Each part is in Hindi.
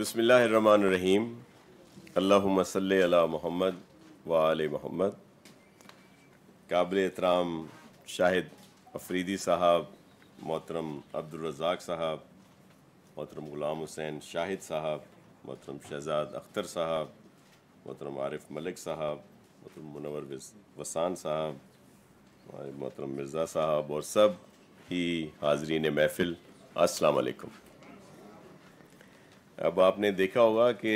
बसमीम अल्लासल व वाल महमद काबिल एहतराम शाहिद अफरीदी साहब मोहतरम अब्दुलरजाक साहब मोहतरम ग़ुलाम हुसैन शाहिद साहब मोहतरम शहजाद अख्तर साहब मोहतरम आरिफ मलिक साहब मोहतरम मुनवर वसान साहब मोहतरम मिर्ज़ा साहब और सब ही हाजरीन महफ़िल असलकम अब आपने देखा होगा कि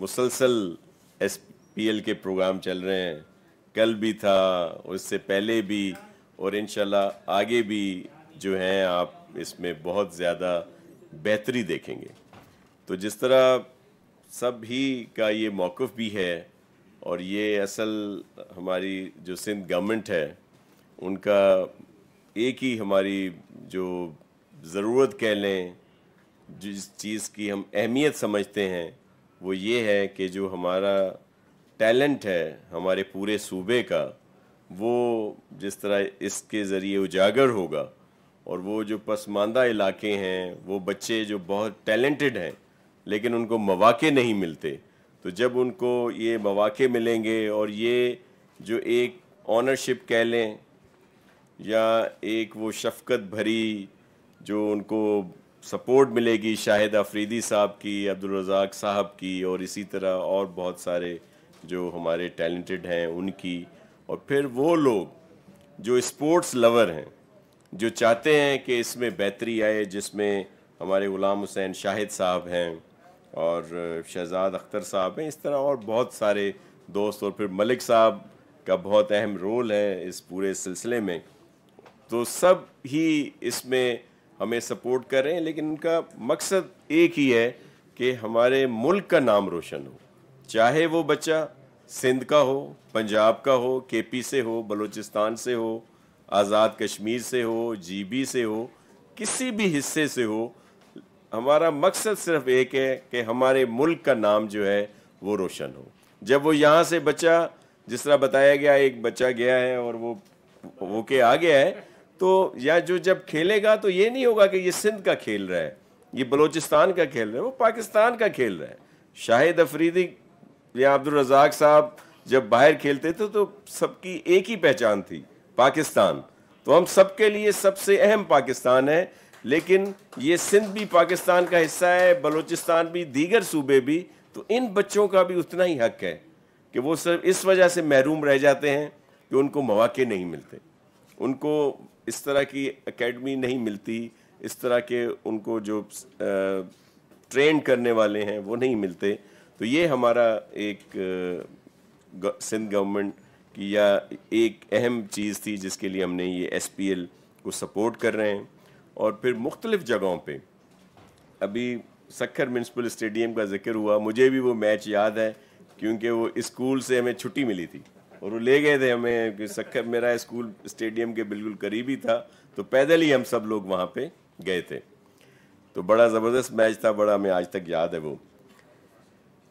मुसलसल एस पी एल के प्रोग्राम चल रहे हैं कल भी था उससे पहले भी और इन आगे भी जो हैं आप इसमें बहुत ज़्यादा बेहतरी देखेंगे तो जिस तरह सब ही का ये मौक़ भी है और ये असल हमारी जो सिंध गवर्नमेंट है उनका एक ही हमारी जो ज़रूरत कह लें जिस चीज़ की हम अहमियत समझते हैं वो ये है कि जो हमारा टैलेंट है हमारे पूरे सूबे का वो जिस तरह इसके ज़रिए उजागर होगा और वो जो पसमानदा इलाके हैं वो बच्चे जो बहुत टैलेंटेड हैं लेकिन उनको मौाक़े नहीं मिलते तो जब उनको ये मौाक़े मिलेंगे और ये जो एक ऑनरशिप कह लें या एक वो शफकत भरी जो उनको सपोर्ट मिलेगी शाहिद आफरीदी साहब की अब्दुलरजाक साहब की और इसी तरह और बहुत सारे जो हमारे टैलेंटेड हैं उनकी और फिर वो लोग जो स्पोर्ट्स लवर हैं जो चाहते हैं कि इसमें बेहतरी आए जिसमें हमारे ग़ुलाम हुसैन शाहिद साहब हैं और शहजाद अख्तर साहब हैं इस तरह और बहुत सारे दोस्त और फिर मलिक साहब का बहुत अहम रोल है इस पूरे सिलसिले में तो सब ही इसमें हमें सपोर्ट कर रहे हैं लेकिन उनका मकसद एक ही है कि हमारे मुल्क का नाम रोशन हो चाहे वो बच्चा सिंध का हो पंजाब का हो केपी से हो बलूचिस्तान से हो आज़ाद कश्मीर से हो जीबी से हो किसी भी हिस्से से हो हमारा मकसद सिर्फ एक है कि हमारे मुल्क का नाम जो है वो रोशन हो जब वो यहाँ से बच्चा जिस तरह बताया गया एक बच्चा गया है और वो वो के आ गया है तो या जो जब खेलेगा तो ये नहीं होगा कि ये सिंध का खेल रहा है ये बलोचिस्तान का खेल रहा है वो पाकिस्तान का खेल रहा है शाहिद अफरीदी या अब्दुल रजाक साहब जब बाहर खेलते थे तो सबकी एक ही पहचान थी पाकिस्तान तो हम सबके लिए सबसे अहम पाकिस्तान है लेकिन ये सिंध भी पाकिस्तान का हिस्सा है बलोचिस्तान भी दीगर सूबे भी तो इन बच्चों का भी उतना ही हक है कि वो सिर्फ इस वजह से महरूम रह जाते हैं कि उनको मौाक़े नहीं मिलते उनको इस तरह की एकेडमी नहीं मिलती इस तरह के उनको जो ट्रेन करने वाले हैं वो नहीं मिलते तो ये हमारा एक सिंध गवर्नमेंट की या एक अहम चीज़ थी जिसके लिए हमने ये एस को सपोर्ट कर रहे हैं और फिर मुख्तलिफ़ जगहों पे अभी सखर म्यूनसिपल स्टेडियम का जिक्र हुआ मुझे भी वो मैच याद है क्योंकि वो स्कूल से हमें छुट्टी मिली थी और वो ले गए थे हमें सक्कर मेरा स्कूल स्टेडियम के बिल्कुल करीब ही था तो पैदल ही हम सब लोग वहाँ पे गए थे तो बड़ा ज़बरदस्त मैच था बड़ा हमें आज तक याद है वो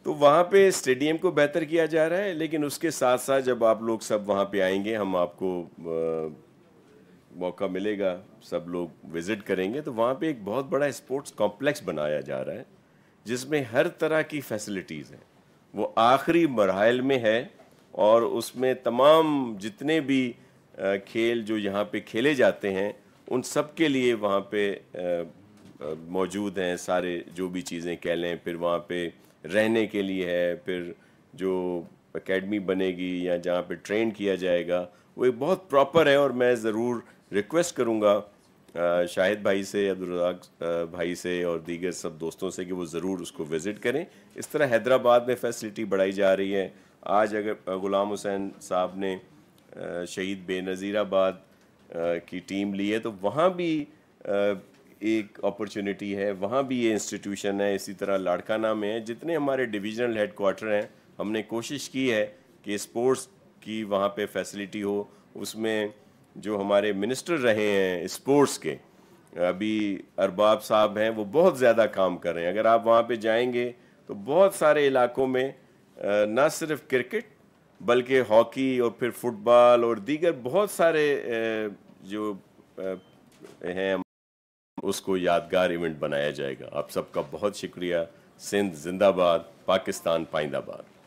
तो वहाँ पे स्टेडियम को बेहतर किया जा रहा है लेकिन उसके साथ साथ जब आप लोग सब वहाँ पे आएंगे हम आपको आ, मौका मिलेगा सब लोग विज़िट करेंगे तो वहाँ पे एक बहुत बड़ा स्पोर्ट्स कॉम्प्लेक्स बनाया जा रहा है जिसमें हर तरह की फैसिलिटीज़ हैं वो आखिरी मरहल में है और उसमें तमाम जितने भी खेल जो यहाँ पे खेले जाते हैं उन सब के लिए वहाँ पे मौजूद हैं सारे जो भी चीज़ें कह लें फिर वहाँ पे रहने के लिए है फिर जो एकेडमी बनेगी या जहाँ पे ट्रेन किया जाएगा वो एक बहुत प्रॉपर है और मैं ज़रूर रिक्वेस्ट करूँगा शाहिद भाई से अब्दुलरजाक भाई से और दीगर सब दोस्तों से कि वो ज़रूर उसको विज़िट करें इस तरह हैदराबाद में फैसिलिटी बढ़ाई जा रही है आज अगर ग़ुलाम हुसैन साहब ने शहीद बेनज़ीराबाद की टीम ली है तो वहाँ भी एक अपॉर्चुनिटी है वहाँ भी ये इंस्टीट्यूशन है इसी तरह लाड़काना में है जितने हमारे डिविजनल हेड कोार्टर हैं हमने कोशिश की है कि स्पोर्ट्स की वहाँ पे फैसिलिटी हो उसमें जो हमारे मिनिस्टर रहे हैं स्पोर्ट्स के अभी अरबाब साहब हैं वो बहुत ज़्यादा काम कर रहे हैं अगर आप वहाँ पे जाएंगे तो बहुत सारे इलाकों में ना सिर्फ क्रिकेट बल्कि हॉकी और फिर फुटबॉल और दीगर बहुत सारे जो हैं उसको यादगार इवेंट बनाया जाएगा आप सबका बहुत शुक्रिया सिंध जिंदाबाद पाकिस्तान पाइंदाबाद